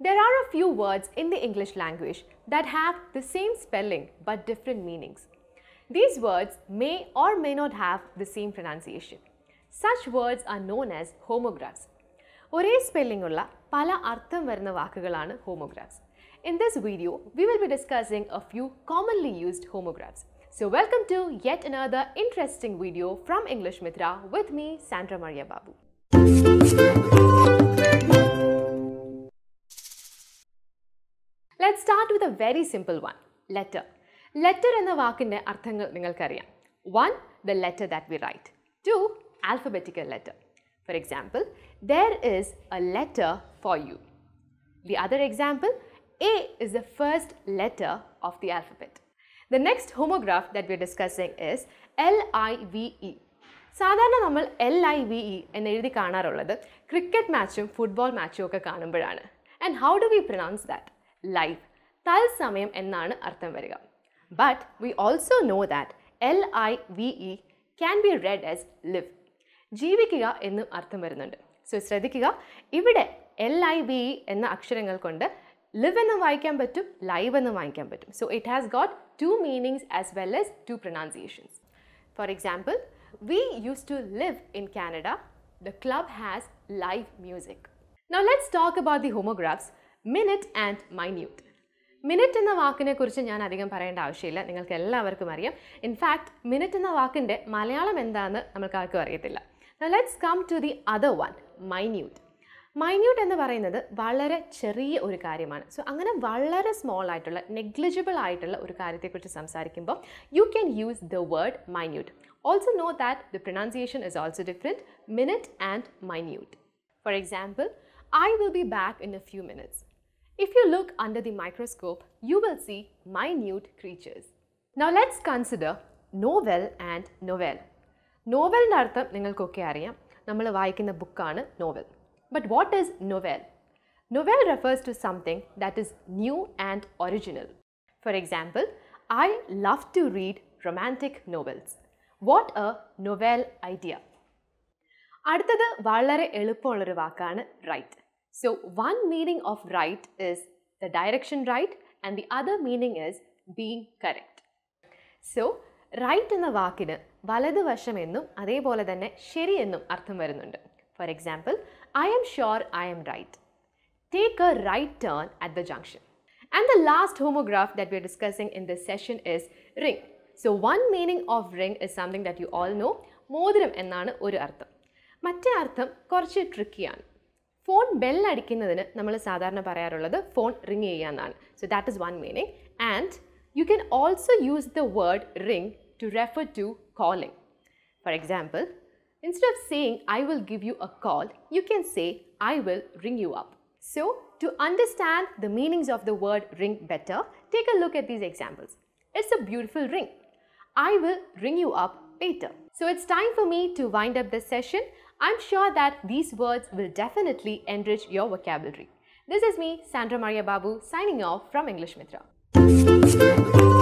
There are a few words in the English language that have the same spelling but different meanings. These words may or may not have the same pronunciation. Such words are known as homographs. ഒരേ spelling ഉള്ള പല അർത്ഥം വരുന്ന വാക്കുകളാണ് homographs In this video, we will be discussing a few commonly used homographs. So welcome to yet another interesting video from English Mitra with me, Sandra Maria Babu. a very simple one letter. Letter in the Vakinde Arthangal Ningalkaria. One, the letter that we write. Two, alphabetical letter. For example, there is a letter for you. The other example, A is the first letter of the alphabet. The next homograph that we are discussing is L I V E. സാധാരണ നമ്മൾ L I V E എന്ന് Cricket കാണാറുള്ളത് cricket മാച്ചും football മാച്ചും ഒക്കെ കാണുമ്പോഴാണ് and how do we pronounce that life തത്സമയം എന്നാണ് അർത്ഥം വരിക but we also know that L I V E can be read as live ജീവിക്കുക എന്നും അർത്ഥം വരുന്നുണ്ട് സോ ശ്രദ്ധിക്കുക ഇവിടെ എൽ ഐ വി ഇ എന്ന അക്ഷരങ്ങൾ കൊണ്ട് ലിവ് എന്ന് വായിക്കാൻ പറ്റും ലൈവ് എന്ന് വായിക്കാൻ പറ്റും so it has got two meanings as well as two pronunciations for example we use to live in Canada the club has live music now let's talk about the homographs minute and minute minute എന്ന വാക്കിനെക്കുറിച്ച് ഞാൻ അധികം പറയേണ്ട ആവശ്യമില്ല നിങ്ങൾക്ക് എല്ലാവർക്കും അറിയാം in fact minute എന്ന വാക്കിൻ്റെ മലയാളം എന്താണെന്ന് നമുക്ക് ആർക്കും അറിയത്തില്ല let's come to the other one minute minute എന്ന് പറയുന്നത് വളരെ ചെറിയ ഒരു കാര്യമാണ് സോ അങ്ങനെ വളരെ സ്മോൾ ആയിട്ടുള്ള നെഗ്ലിജിബിൾ ആയിട്ടുള്ള ഒരു കാര്യത്തെക്കുറിച്ച് സംസാരിക്കുമ്പോൾ you can use the word minute also know that the pronunciation is also different minute and minute for example I will be back in a few minutes If you look under the microscope, you will see minute creatures. Now let's consider novel and novel. Novel nartham ningalkokke ariyam. Nammal vaayikkunna book aanu novel. But what is novel? Novel refers to something that is new and original. For example, I love to read romantic novels. What a novel idea. Adutathu valare eluppulla write. So one meaning of right is the direction right and the other meaning is being correct. So right in the vakin, valadu vasham ennum, adhe pola thanne sheri ennum artham varunundu. For example, I am sure I am right. Take a right turn at the junction. And the last homograph that we are discussing in this session is ring. So one meaning of ring is something that you all know. Modram ennaanu oru artham. Matte artham korchi tricky phone bell we phone ring so that is one meaning and you can also use the word ring to refer to calling for example instead of saying i will give you a call you can say i will ring you up so to understand the meanings of the word ring better take a look at these examples it's a beautiful ring i will ring you up later so it's time for me to wind up this session I'm sure that these words will definitely enrich your vocabulary. This is me, Sandra Maria Babu, signing off from English Mitra.